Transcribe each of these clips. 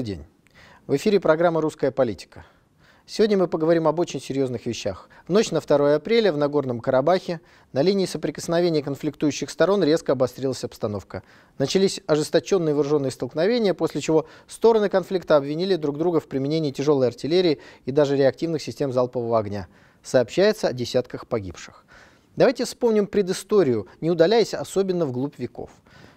Добрый день. В эфире программа «Русская политика». Сегодня мы поговорим об очень серьезных вещах. В ночь на 2 апреля в Нагорном Карабахе на линии соприкосновения конфликтующих сторон резко обострилась обстановка. Начались ожесточенные вооруженные столкновения, после чего стороны конфликта обвинили друг друга в применении тяжелой артиллерии и даже реактивных систем залпового огня. Сообщается о десятках погибших. Давайте вспомним предысторию, не удаляясь особенно вглубь веков.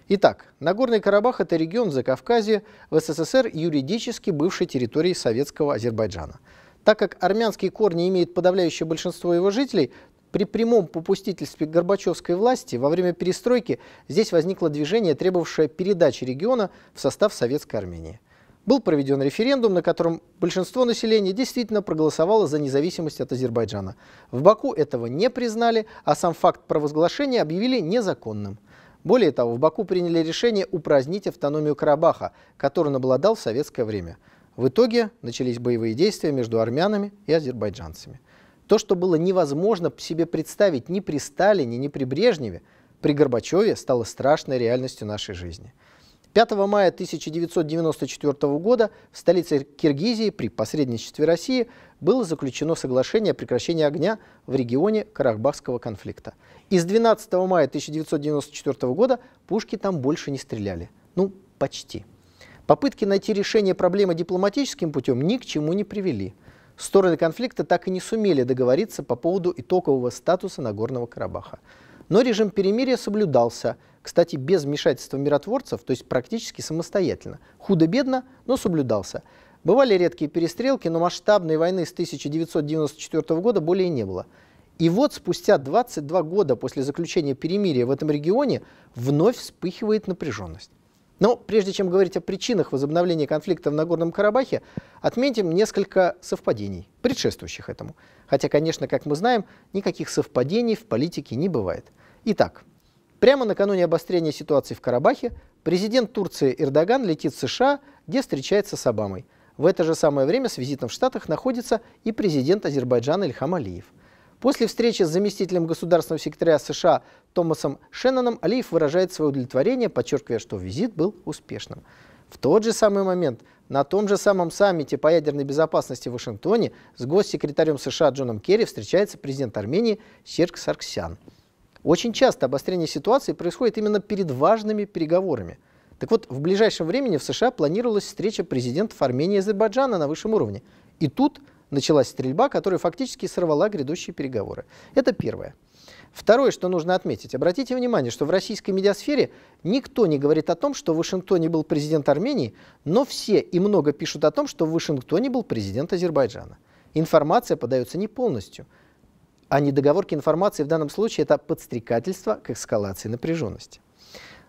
Итак, Нагорный Карабах – это регион Закавказья, в СССР юридически бывшей территории советского Азербайджана. Так как армянские корни имеют подавляющее большинство его жителей, при прямом попустительстве Горбачевской власти во время перестройки здесь возникло движение, требовавшее передачи региона в состав Советской Армении. Был проведен референдум, на котором большинство населения действительно проголосовало за независимость от Азербайджана. В Баку этого не признали, а сам факт провозглашения объявили незаконным. Более того, в Баку приняли решение упразднить автономию Карабаха, которую он обладал в советское время. В итоге начались боевые действия между армянами и азербайджанцами. То, что было невозможно себе представить ни при Сталине, ни при Брежневе, при Горбачеве стало страшной реальностью нашей жизни – 5 мая 1994 года в столице Киргизии при посредничестве России было заключено соглашение о прекращении огня в регионе Карабахского конфликта. И с 12 мая 1994 года пушки там больше не стреляли. Ну, почти. Попытки найти решение проблемы дипломатическим путем ни к чему не привели. Стороны конфликта так и не сумели договориться по поводу итогового статуса Нагорного Карабаха. Но режим перемирия соблюдался – кстати, без вмешательства миротворцев, то есть практически самостоятельно. Худо-бедно, но соблюдался. Бывали редкие перестрелки, но масштабной войны с 1994 года более не было. И вот спустя 22 года после заключения перемирия в этом регионе вновь вспыхивает напряженность. Но прежде чем говорить о причинах возобновления конфликта в Нагорном Карабахе, отметим несколько совпадений, предшествующих этому. Хотя, конечно, как мы знаем, никаких совпадений в политике не бывает. Итак, Прямо накануне обострения ситуации в Карабахе президент Турции Эрдоган летит в США, где встречается с Обамой. В это же самое время с визитом в Штатах находится и президент Азербайджана Ильхам Алиев. После встречи с заместителем государственного секретаря США Томасом Шенноном Алиев выражает свое удовлетворение, подчеркивая, что визит был успешным. В тот же самый момент на том же самом саммите по ядерной безопасности в Вашингтоне с госсекретарем США Джоном Керри встречается президент Армении Серг Сарксян. Очень часто обострение ситуации происходит именно перед важными переговорами. Так вот, в ближайшем времени в США планировалась встреча президентов Армении и Азербайджана на высшем уровне. И тут началась стрельба, которая фактически сорвала грядущие переговоры. Это первое. Второе, что нужно отметить. Обратите внимание, что в российской медиасфере никто не говорит о том, что в Вашингтоне был президент Армении, но все и много пишут о том, что в Вашингтоне был президент Азербайджана. Информация подается не полностью – а недоговорки информации в данном случае – это подстрекательство к эскалации напряженности.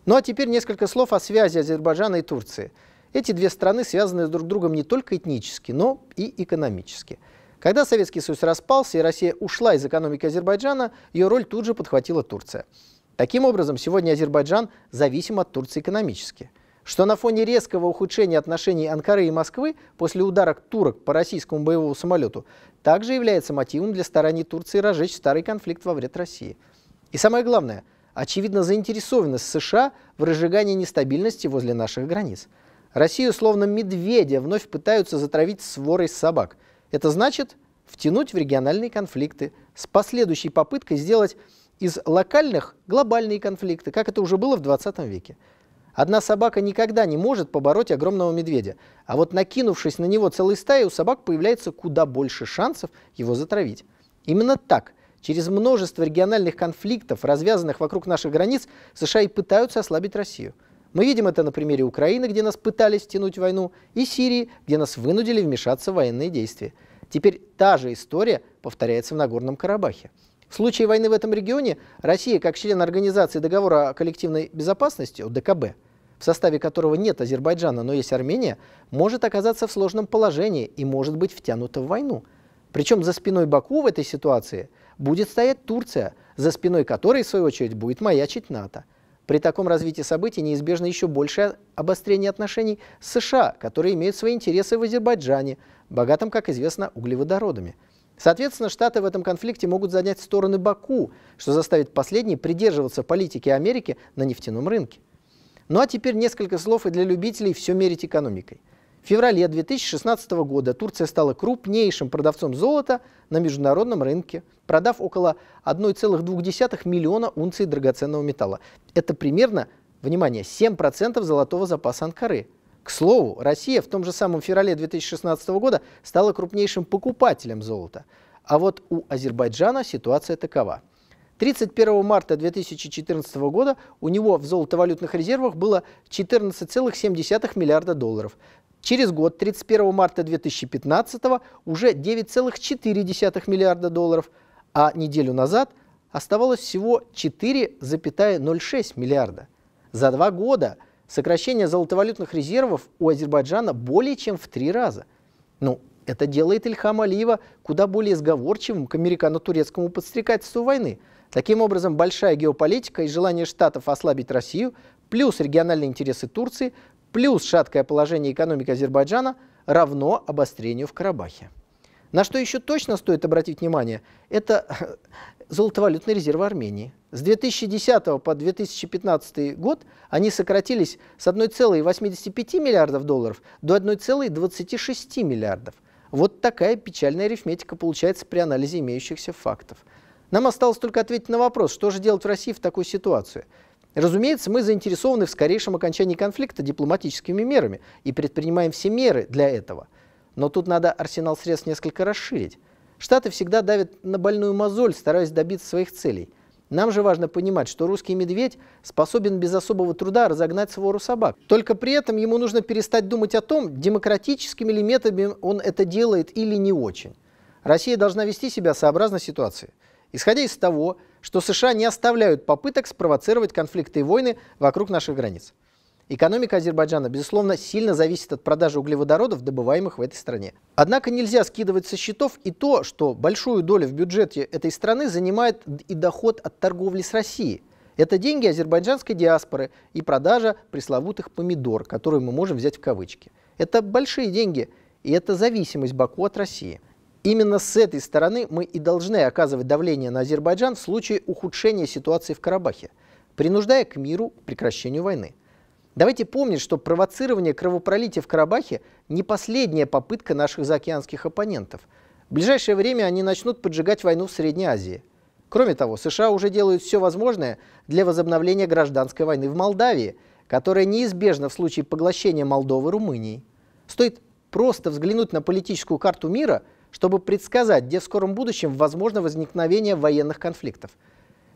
Ну а теперь несколько слов о связи Азербайджана и Турции. Эти две страны связаны друг с другом не только этнически, но и экономически. Когда Советский Союз распался и Россия ушла из экономики Азербайджана, ее роль тут же подхватила Турция. Таким образом, сегодня Азербайджан зависим от Турции экономически – что на фоне резкого ухудшения отношений Анкары и Москвы после удара турок по российскому боевому самолету также является мотивом для стараний Турции разжечь старый конфликт во вред России. И самое главное, очевидно заинтересованность США в разжигании нестабильности возле наших границ. Россию словно медведя вновь пытаются затравить сворой собак. Это значит втянуть в региональные конфликты с последующей попыткой сделать из локальных глобальные конфликты, как это уже было в 20 веке. Одна собака никогда не может побороть огромного медведя, а вот накинувшись на него целой стаей, у собак появляется куда больше шансов его затравить. Именно так, через множество региональных конфликтов, развязанных вокруг наших границ, США и пытаются ослабить Россию. Мы видим это на примере Украины, где нас пытались втянуть в войну, и Сирии, где нас вынудили вмешаться в военные действия. Теперь та же история повторяется в Нагорном Карабахе. В случае войны в этом регионе Россия, как член Организации договора о коллективной безопасности, ОДКБ, в составе которого нет Азербайджана, но есть Армения, может оказаться в сложном положении и может быть втянута в войну. Причем за спиной Баку в этой ситуации будет стоять Турция, за спиной которой, в свою очередь, будет маячить НАТО. При таком развитии событий неизбежно еще большее обострение отношений с США, которые имеют свои интересы в Азербайджане, богатом, как известно, углеводородами. Соответственно, Штаты в этом конфликте могут занять стороны Баку, что заставит последний придерживаться политики Америки на нефтяном рынке. Ну а теперь несколько слов и для любителей все мерить экономикой. В феврале 2016 года Турция стала крупнейшим продавцом золота на международном рынке, продав около 1,2 миллиона унций драгоценного металла. Это примерно, внимание, 7% золотого запаса Анкары. К слову, Россия в том же самом феврале 2016 года стала крупнейшим покупателем золота. А вот у Азербайджана ситуация такова – 31 марта 2014 года у него в золотовалютных резервах было 14,7 миллиарда долларов. Через год, 31 марта 2015, уже 9,4 миллиарда долларов, а неделю назад оставалось всего 4,06 миллиарда. За два года сокращение золотовалютных резервов у Азербайджана более чем в три раза. Ну, это делает Ильхам Алиева куда более сговорчивым к американо-турецкому подстрекательству войны – Таким образом, большая геополитика и желание Штатов ослабить Россию, плюс региональные интересы Турции, плюс шаткое положение экономики Азербайджана равно обострению в Карабахе. На что еще точно стоит обратить внимание, это золотовалютные резервы Армении. С 2010 по 2015 год они сократились с 1,85 миллиардов долларов до 1,26 миллиардов. Вот такая печальная арифметика получается при анализе имеющихся фактов. Нам осталось только ответить на вопрос, что же делать в России в такой ситуации. Разумеется, мы заинтересованы в скорейшем окончании конфликта дипломатическими мерами и предпринимаем все меры для этого. Но тут надо арсенал средств несколько расширить. Штаты всегда давят на больную мозоль, стараясь добиться своих целей. Нам же важно понимать, что русский медведь способен без особого труда разогнать свору собак. Только при этом ему нужно перестать думать о том, демократическими ли методами он это делает или не очень. Россия должна вести себя сообразно ситуации – исходя из того, что США не оставляют попыток спровоцировать конфликты и войны вокруг наших границ. Экономика Азербайджана, безусловно, сильно зависит от продажи углеводородов, добываемых в этой стране. Однако нельзя скидывать со счетов и то, что большую долю в бюджете этой страны занимает и доход от торговли с Россией. Это деньги азербайджанской диаспоры и продажа пресловутых помидор, которые мы можем взять в кавычки. Это большие деньги, и это зависимость Баку от России. Именно с этой стороны мы и должны оказывать давление на Азербайджан в случае ухудшения ситуации в Карабахе, принуждая к миру, прекращению войны. Давайте помнить, что провоцирование кровопролития в Карабахе не последняя попытка наших заокеанских оппонентов. В ближайшее время они начнут поджигать войну в Средней Азии. Кроме того, США уже делают все возможное для возобновления гражданской войны в Молдавии, которая неизбежна в случае поглощения Молдовы Румынией. Стоит просто взглянуть на политическую карту мира – чтобы предсказать, где в скором будущем возможно возникновение военных конфликтов.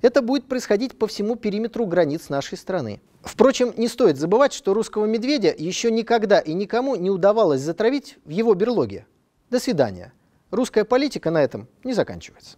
Это будет происходить по всему периметру границ нашей страны. Впрочем, не стоит забывать, что русского медведя еще никогда и никому не удавалось затравить в его берлоге. До свидания. Русская политика на этом не заканчивается.